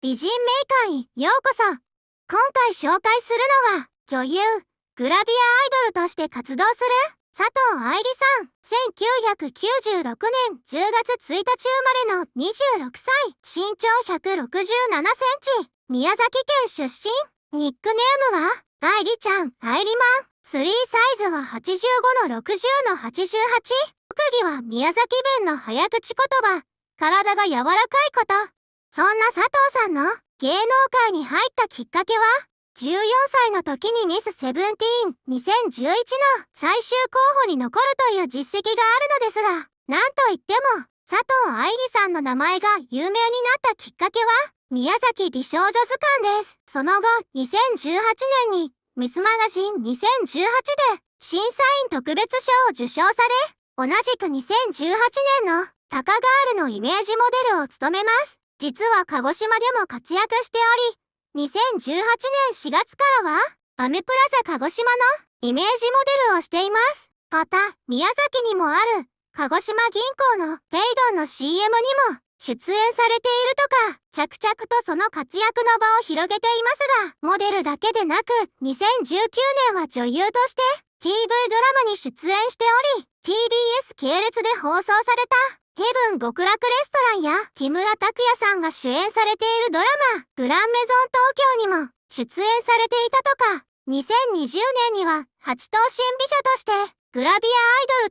美人メーカーへようこそ今回紹介するのは女優、グラビアアイドルとして活動する佐藤愛理さん1996年10月1日生まれの26歳身長167センチ宮崎県出身ニックネームは愛理ちゃん、愛理マンスリーサイズは85の60の88特技は宮崎弁の早口言葉体が柔らかいことそんな佐藤さんの芸能界に入ったきっかけは、14歳の時にミスセブンティーン2011の最終候補に残るという実績があるのですが、なんといっても、佐藤愛理さんの名前が有名になったきっかけは、宮崎美少女図鑑です。その後、2018年に、ミスマガジン2018で、審査員特別賞を受賞され、同じく2018年の、タカガールのイメージモデルを務めます。実は鹿児島でも活躍しており、2018年4月からは、アメプラザ鹿児島のイメージモデルをしています。また、宮崎にもある、鹿児島銀行のペイドンの CM にも出演されているとか、着々とその活躍の場を広げていますが、モデルだけでなく、2019年は女優として、TV ドラマに出演しており、TBS 系列で放送された、ヘブン極楽レストランや木村拓哉さんが主演されているドラマ、グランメゾン東京にも出演されていたとか、2020年には八頭身美女としてグラビ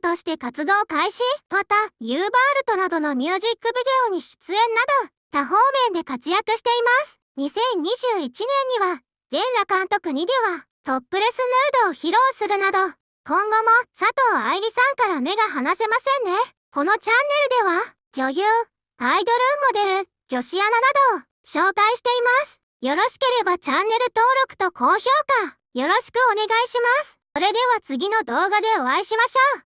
アアイドルとして活動開始、また、ユーバールトなどのミュージックビデオに出演など、多方面で活躍しています。2021年には、全裸監督2では、トップレスヌードを披露するなど、今後も佐藤愛理さんから目が離せませんね。このチャンネルでは、女優、アイドル、モデル、女子アナなどを紹介しています。よろしければチャンネル登録と高評価、よろしくお願いします。それでは次の動画でお会いしましょう。